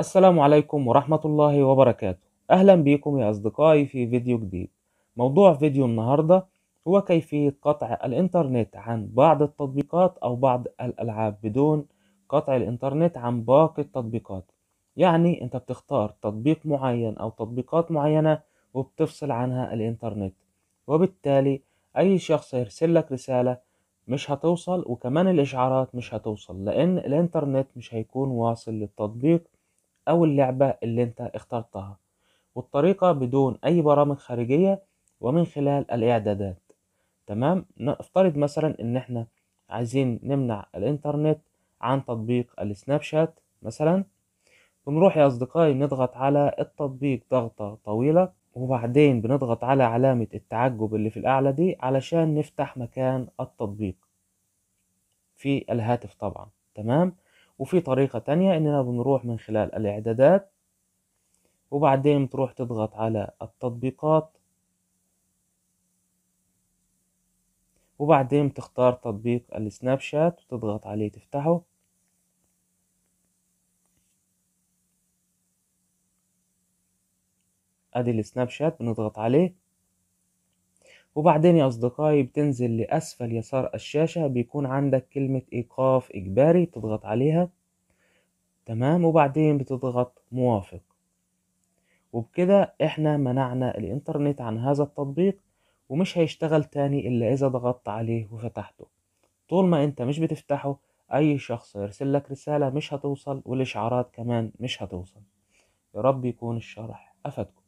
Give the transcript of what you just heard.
السلام عليكم ورحمة الله وبركاته أهلا بكم يا أصدقائي في فيديو جديد موضوع فيديو النهاردة هو كيفية قطع الإنترنت عن بعض التطبيقات أو بعض الألعاب بدون قطع الإنترنت عن باقي التطبيقات يعني أنت بتختار تطبيق معين أو تطبيقات معينة وبتفصل عنها الإنترنت وبالتالي أي شخص يرسل لك رسالة مش هتوصل وكمان الإشعارات مش هتوصل لأن الإنترنت مش هيكون واصل للتطبيق أو اللعبة اللي أنت اخترتها والطريقة بدون أي برامج خارجية ومن خلال الإعدادات تمام نفترض مثلا إن إحنا عايزين نمنع الإنترنت عن تطبيق السناب شات مثلا بنروح يا أصدقائي نضغط على التطبيق ضغطة طويلة وبعدين بنضغط على علامة التعجب اللي في الأعلى دي علشان نفتح مكان التطبيق في الهاتف طبعا تمام وفي طريقة تانية اننا بنروح من خلال الاعدادات وبعدين بتروح تضغط على التطبيقات وبعدين تختار تطبيق السناب شات وتضغط عليه تفتحه ادي السناب شات بنضغط عليه وبعدين يا أصدقائي بتنزل لأسفل يسار الشاشة بيكون عندك كلمة إيقاف إجباري تضغط عليها تمام وبعدين بتضغط موافق وبكده إحنا منعنا الإنترنت عن هذا التطبيق ومش هيشتغل تاني إلا إذا ضغطت عليه وفتحته طول ما أنت مش بتفتحه أي شخص يرسل لك رسالة مش هتوصل والإشعارات كمان مش هتوصل يا رب يكون الشرح أفدكم